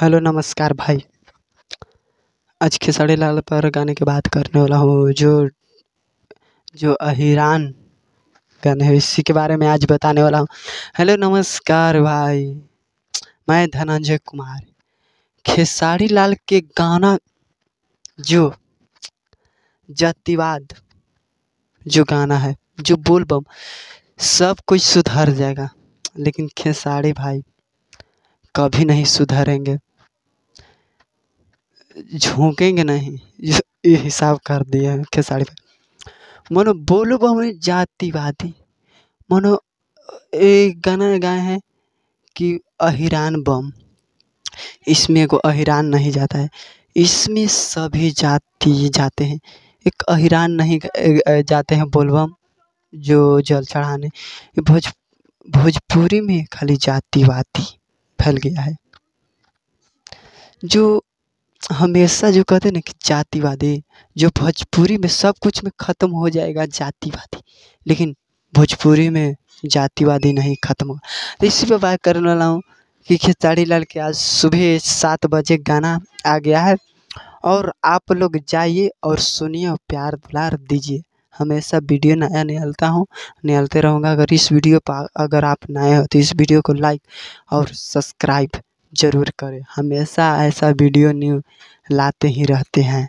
hello नमस्कार भाई आज खेसारी लाल पर गाने की बात करने वाला हूँ जो जो अहिरान गाने है इसी के बारे में आज बताने वाला हूँ हेलो नमस्कार भाई मैं धनंजय कुमार खेसारी लाल के गाना जो जातिवाद जो गाना है जो बोलबम सब कुछ सुधर जाएगा लेकिन खेसारी भाई कभी नहीं सुधरेंगे झोंकेंगे नहीं ये हिसाब कर दिए खेसारी पे मनो बोलो बहु जातिवादी मनो एक गाना गाए हैं कि अहिरान बम इसमें को अहिरान नहीं जाता है इसमें सभी जाति जाते हैं एक अहिरान नहीं जाते हैं बोलबम जो जल चढ़ाने भोज भोजपुरी में खाली जातिवादी फैल गया है जो हमेशा जो कहते हैं ना कि जातिवादी जो भोजपुरी में सब कुछ में ख़त्म हो जाएगा जातिवादी लेकिन भोजपुरी में जातिवादी नहीं ख़त्म हो तो इसी पर बात करने वाला हूँ कि खेसारी लाल के आज सुबह सात बजे गाना आ गया है और आप लोग जाइए और सुनिए और प्यार दुलार दीजिए हमेशा वीडियो नया निकलता हूँ निकालते रहूँगा अगर इस वीडियो पर अगर आप नए हो तो इस वीडियो को लाइक और सब्सक्राइब ज़रूर करें हमेशा ऐसा वीडियो न्यू लाते ही रहते हैं